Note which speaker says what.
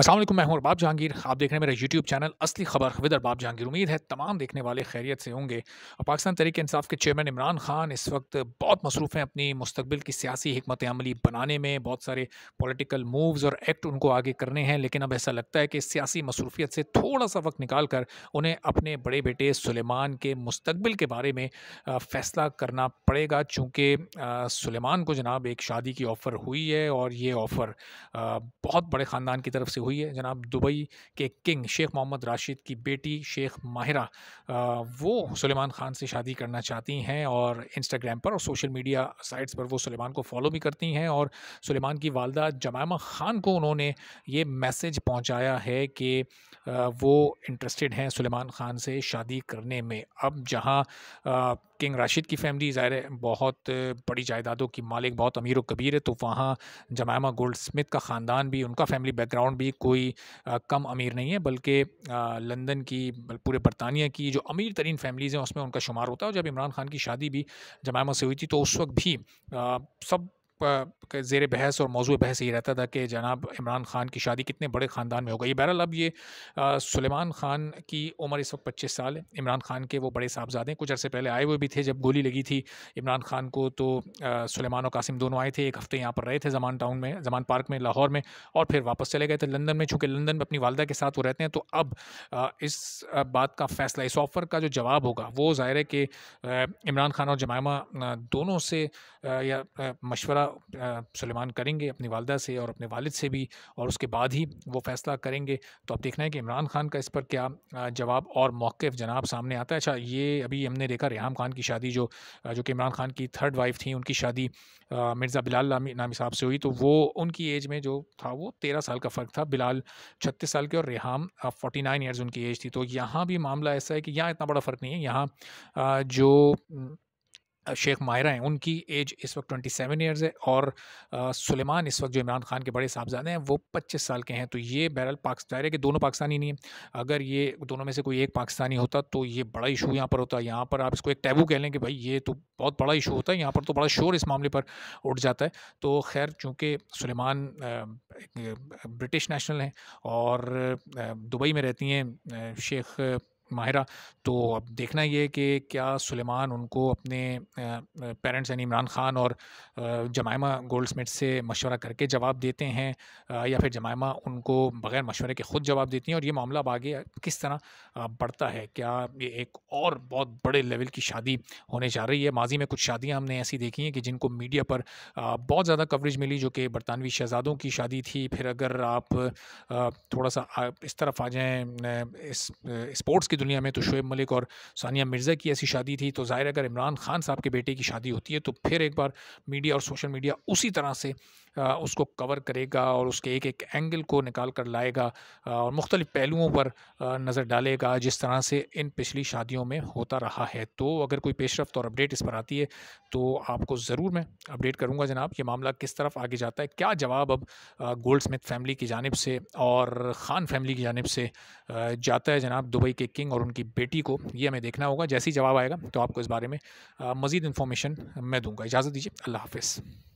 Speaker 1: असल मैं हूं बाब जहांगीर आप देख रहे हैं मेरा यूट्यूब चैनल असली खबर विद अरबाब जहांगीर उम्मीद है तमाम देखने वाले खैरियत से होंगे और पाकिस्तान तरीके इंसाफ के चेयरमैन इमरान खान इस वक्त बहुत मसरूफ़ हैं अपनी मुस्तबिल की सियासी हमत अमली बनाने में बहुत सारे पॉलिटिकल मूव्स और एक्ट उनको आगे करने हैं लेकिन अब ऐसा लगता है कि सियासी मसरूफियत से थोड़ा सा वक्त निकाल कर उन्हें अपने बड़े बेटे सलेमान के मुस्तबिल के बारे में फ़ैसला करना पड़ेगा चूँकि सलेमान को जनाब एक शादी की ऑफ़र हुई है और ये ऑफ़र बहुत बड़े ख़ानदान की तरफ से हुई है जनाब दुबई के किंग शेख मोहम्मद राशिद की बेटी शेख माहिरा वो सलेमान ख़ान से शादी करना चाहती हैं और इंस्टाग्राम पर और सोशल मीडिया साइट्स पर वो सुलेमान को फॉलो भी करती हैं और सुलेमान की वालदा जमामा ख़ान को उन्होंने ये मैसेज पहुँचाया है कि वो इंटरेस्टेड हैं सलेमान ख़ान से शादी करने में अब जहाँ किंग राशिद की फैमिली ज़ाहिर बहुत बड़ी जायदादों की मालिक बहुत अमीर व कबीर है तो वहाँ जमामा गोल्ड स्मिथ का ख़ानदान भी उनका फैमिली बैकग्राउंड भी कोई आ, कम अमीर नहीं है बल्कि लंदन की पूरे बरतानिया की जो अमीर तरीन फैमिलीज़ हैं उसमें उनका शुमार होता है और जब इमरान खान की शादी भी जमामा से हुई थी तो उस वक्त भी आ, सब जेर बहस और मौजू बहस ये रहता था कि जनाब इमरान ख़ान की शादी कितने बड़े ख़ानदान में हो गई बहरहाल अब ये सलेमान ख़ान की उम्र इस वक्त पच्चीस साल है इमरान ख़ान के वो बड़े साहबजादे कुछ अरसे पहले आए हुए भी थे जब गोली लगी थी इमरान ख़ान को तो सलेमान और कासिम दोनों आए थे एक हफ़्ते यहाँ पर रहे थे जमान टाउन में जमान पार्क में लाहौर में और फिर वापस चले गए थे लंदन में चूँकि लंदन में अपनी वालदा के साथ वो रहते हैं तो अब इस बात का फ़ैसला इस ऑफ़र का जो जवाब होगा वो ज़ाहिर है कि इमरान खान और जमायमा दोनों से या मशवरा सलेमान करेंगे अपनी वालदा से और अपने वालद से भी और उसके बाद ही वो फ़ैसला करेंगे तो अब देखना है कि इमरान खान का इस पर क्या जवाब और मौक़ जनाब सामने आता है अच्छा ये अभी हमने देखा रेहम खान की शादी जो जो कि इमरान खान की थर्ड वाइफ थी उनकी शादी मिर्ज़ा बिलाल नामी नामी साहब से हुई तो वो उनकी एज में जो था वो तेरह साल का फ़र्क था बिलाल छत्तीस साल के और रेहम फोटी नाइन ईयर्स उनकी एज थी तो यहाँ भी मामला ऐसा है कि यहाँ इतना बड़ा फ़र्क नहीं है यहाँ जो शेख मायरा हैं उनकी एज इस वक्त 27 इयर्स है और सुलेमान इस वक्त जो इमरान खान के बड़े साहबजादे हैं वो 25 साल के हैं तो ये बहरहाल पाकिस्तान के दोनों पाकिस्तानी नहीं है अगर ये दोनों में से कोई एक पाकिस्तानी होता तो ये बड़ा इशू यहाँ पर होता यहाँ पर आप इसको एक टैबू कह लें कि भाई ये तो बहुत बड़ा इशू होता है यहाँ पर तो बड़ा शोर इस मामले पर उठ जाता है तो खैर चूँकि सलेमान ब्रिटिश नेशनल हैं और दुबई में रहती हैं शेख माहिरा तो अब देखना ये कि क्या सुलेमान उनको अपने पेरेंट्स यानी इमरान खान और जमायमा गोल्ड से मशवरा करके जवाब देते हैं या फिर जमायमा उनको बग़ैर मशवरे के ख़ुद जवाब देती हैं और ये मामला अब आगे किस तरह बढ़ता है क्या ये एक और बहुत बड़े लेवल की शादी होने जा रही है माजी में कुछ शादियाँ हमने ऐसी देखी हैं कि जिनको मीडिया पर बहुत ज़्यादा कवरेज मिली जो कि बरतानवी शहजादों की शादी थी फिर अगर आप थोड़ा सा इस तरफ आ जाएँ इस स्पोर्ट्स की दुनिया में तो शुएब मलिक और सानिया मिर्ज़ा की ऐसी शादी थी तो ज़ाहिर अगर इमरान खान साहब के बेटे की शादी होती है तो फिर एक बार मीडिया और सोशल मीडिया उसी तरह से उसको कवर करेगा और उसके एक एक एंगल को निकाल कर लाएगा और मुख्तलि पहलुओं पर नज़र डालेगा जिस तरह से इन पिछली शादियों में होता रहा है तो अगर कोई पेशरफ और अपडेट इस पर आती है तो आपको ज़रूर मैं अपडेट करूँगा जनाब ये मामला किस तरफ आगे जाता है क्या जवाब अब गोल्ड स्मिथ फैमिली की जानब से और ख़ान फैमिली की जानब से जाता है जनाब दुबई के किंग और उनकी बेटी को ये हमें देखना होगा जैसे ही जवाब आएगा तो आपको इस बारे में मज़ीद इन्फॉर्मेशन मैं दूँगा इजाज़त दीजिए अल्लाह हाफिज़